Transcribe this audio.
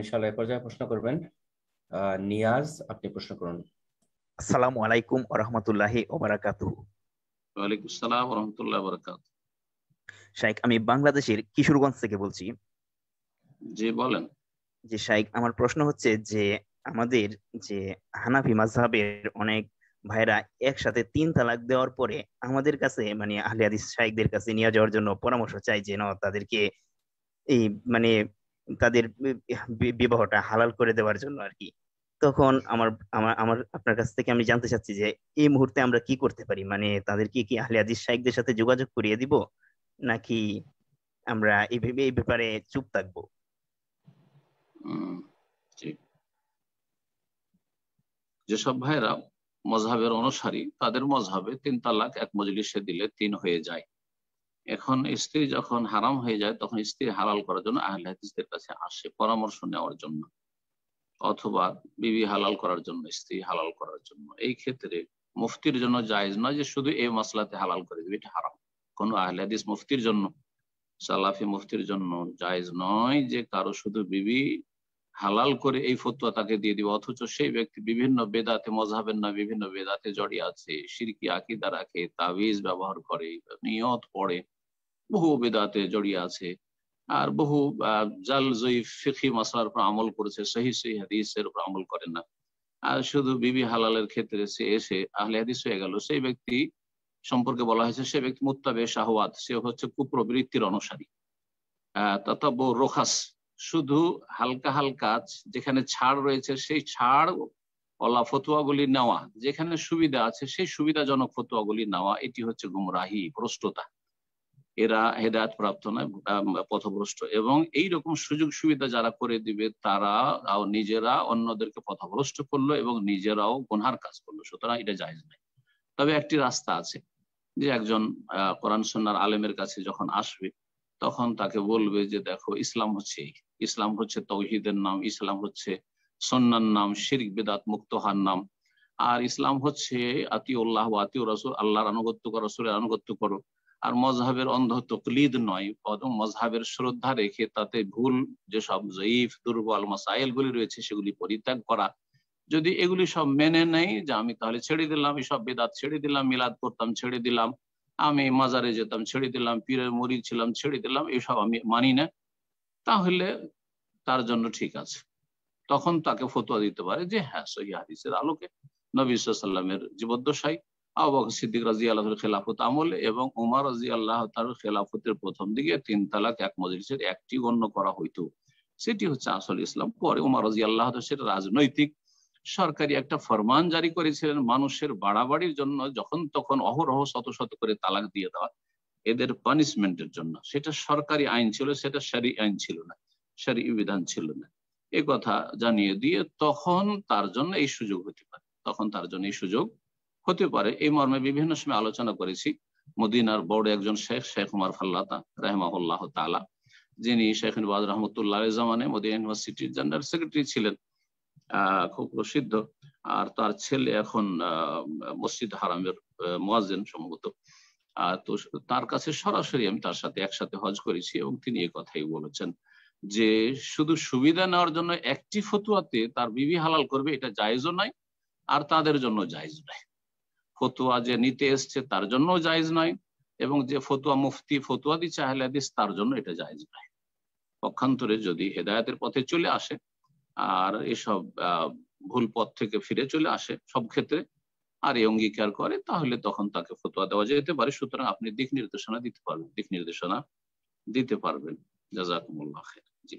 ইনশাআল্লাহ পর্যায়ে প্রশ্ন করবেন নিয়াজ আপনি প্রশ্ন করুন আসসালামু আলাইকুম রাহমাতুল্লাহি ওয়া বারাকাতুহু ওয়া আলাইকুম আসসালাম ওয়া রাহমাতুল্লাহি ওয়া বারাকাতুহু শাইখ আমি বাংলাদেশের কিশোরগঞ্জ থেকে বলছি জি বলেন যে শাইখ আমার প্রশ্ন হচ্ছে যে আমাদের যে হানাফি মাযহাবের অনেক ভাইরা একসাথে তিন তালাক দেওয়ার পরে আমাদের কাছে মানে আহলে হাদিস শাইখদের কাছে নিয়ে যাওয়ার জন্য পরামর্শ চাই যেন তাদেরকে এই মানে তাদের বিবাহটা হালাল করে দেওয়ার জন্য আর কি তখন আমার আমার আমার আপনার কাছ থেকে আমি জানতে চাচ্ছি যে এই মুহূর্তে আমরা কি করতে পারি মানে তাদেরকে কি আহলে আদিস শাইকদের সাথে যোগাযোগ করিয়ে দিব নাকি আমরা এই ব্যাপারে চুপ থাকবো যেসব ভাইরা মজহাবের অনুসারী তাদের মজহাবে তিন তালাক এক মজলিসে দিলে তিন হয়ে যায় এখন স্ত্রী যখন হারাম হয়ে যায় তখন স্ত্রী হালাল করার জন্য আহলে হাদিসদের কাছে আসে পরামর্শ নেওয়ার জন্য অথবা বিবি হালাল করার জন্য স্ত্রী হালাল করার জন্য এই ক্ষেত্রে মুফতির জন্য জায়েজ নয় যে শুধু এই মশলাতে হালাল করে দেবে এটা হারাম কোনো আহলে মুফতির জন্য সালাফি মুফতির জন্য জায়েজ নয় যে কারো শুধু বিবি হালাল করে এই ফতুয়া তাকে দিয়ে দিবে অথচ সেই ব্যক্তি বিভিন্ন বেদাতে মজাবের না বিভিন্ন বেদাতে জড়িয়ে আছে সিরকি আকিদা রাখে তাবিজ ব্যবহার করে নিয়ত পড়ে বহু বেদাতে জড়িয়ে আছে আর বহু জাল জয়ী ফিখি মশলার উপর আমল করেছে সহি সহি হাদিসের উপর আমল করে না আর শুধু বিবি হালালের ক্ষেত্রে সে এসে আহলে হাদিস হয়ে গেল সেই ব্যক্তি সম্পর্কে বলা হয়েছে সে ব্যক্তি মুত্তাবে শাহওয়াত সে হচ্ছে কুপ্রবৃত্তির অনুসারী ততব্য রোখাস শুধু হালকা হালকা যেখানে ছাড় রয়েছে সেই ছাড় অলা ফতুয়াগুলি নেওয়া যেখানে সুবিধা আছে সেই সুবিধাজনক ফতুয়াগুলি নেওয়া এটি হচ্ছে গুমরাহি ভ্রষ্টতা এরা হেদায়ত প্রাপ্ত না পথভ্রষ্ট এবং এই রকম সুযোগ সুবিধা যারা করে দিবে তারা নিজেরা অন্যদেরকে পথভ্রষ্ট করলো এবং নিজেরাও গুনহার কাজ করলো সুতরাং এটা জায়জ নাই তবে একটি রাস্তা আছে যে একজন কোরআন সন্ন্যার আলেমের কাছে যখন আসবে তখন তাকে বলবে যে দেখো ইসলাম হচ্ছে ইসলাম হচ্ছে তৌহিদের নাম ইসলাম হচ্ছে সন্ন্যার নাম শিরিক বেদাত মুক্তহার নাম আর ইসলাম হচ্ছে আতিউল্লাহ আতিউ রসুল আল্লাহর আনুগত্য করো রসুলের আনুগত্য করো আর মজহাবের অন্ধ তকলিদ নয় বরং মজহাবের শ্রদ্ধা রেখে তাতে ভুল যেসব জয়ীফ দুর্বল মাসাইল গুলি রয়েছে সেগুলি পরিত্যাগ করা যদি এগুলি সব মেনে নেই যে আমি তাহলে ছেড়ে দিলাম এসব বেদাত ছেড়ে দিলাম মিলাদ করতাম ছেড়ে দিলাম আমি মাজারে যেতাম ছেড়ে দিলাম পীরের মরিদ ছিলাম ছেড়ে দিলাম এসব আমি মানি না তাহলে তার জন্য ঠিক আছে তখন তাকে ফতোয়া দিতে পারে যে হ্যাঁ সহি হাদিসের আলোকে নবী সাল্লামের জীবদ্দশায় আবাক সিদ্দিক রাজি আল্লাহর খেলাফত আমল এবং উমার রাজি আল্লাহ তার খেলাফতের প্রথম দিকে তিন তালাক এক মজলিসের একটি গণ্য করা হইতো সেটি হচ্ছে আসল ইসলাম পরে উমার রাজি আল্লাহ সেটা রাজনৈতিক সরকারি একটা ফরমান জারি করেছিলেন মানুষের বাড়াবাড়ির জন্য যখন তখন অহরহ শত শত করে তালাক দিয়ে দেওয়া এদের পানিশমেন্টের জন্য সেটা সরকারি আইন ছিল সেটা সারি আইন ছিল না সারি বিধান ছিল না এ কথা জানিয়ে দিয়ে তখন তার জন্য এই সুযোগ হতে পারে তখন তার জন্য এই সুযোগ হতে পারে এই মর্মে বিভিন্ন সময় আলোচনা করেছি মদিনার বড় একজন শেখ শেখ উমার ফাল্লাতা রাহমাহুল্লাহ তালা যিনি শেখ নবাজ রহমতুল্লাহ জামানে মদিনা ইউনিভার্সিটির জেনারেল সেক্রেটারি ছিলেন খুব প্রসিদ্ধ আর তার ছেলে এখন মসজিদ হারামের মোয়াজেন সম্ভবত তো তার কাছে সরাসরি আমি তার সাথে একসাথে হজ করেছি এবং তিনি এই কথাই বলেছেন যে শুধু সুবিধা নেওয়ার জন্য একটি ফতুয়াতে তার বিবি হালাল করবে এটা জায়জও নাই আর তাদের জন্য জায়জ নাই ফতুয়া যে নিতে এসছে তার জন্য জায়জ নয় এবং যে ফতুয়া মুফতি ফতুয়া দিচ্ছে আহলে হাদিস তার জন্য এটা জায়জ নয় পক্ষান্তরে যদি হেদায়তের পথে চলে আসে আর এসব ভুল পথ থেকে ফিরে চলে আসে সব ক্ষেত্রে আর এই অঙ্গীকার করে তাহলে তখন তাকে ফতুয়া দেওয়া যেতে পারে সুতরাং আপনি দিক নির্দেশনা দিতে পারবেন দিক নির্দেশনা দিতে পারবেন জাজাকুমুল্লাহ জি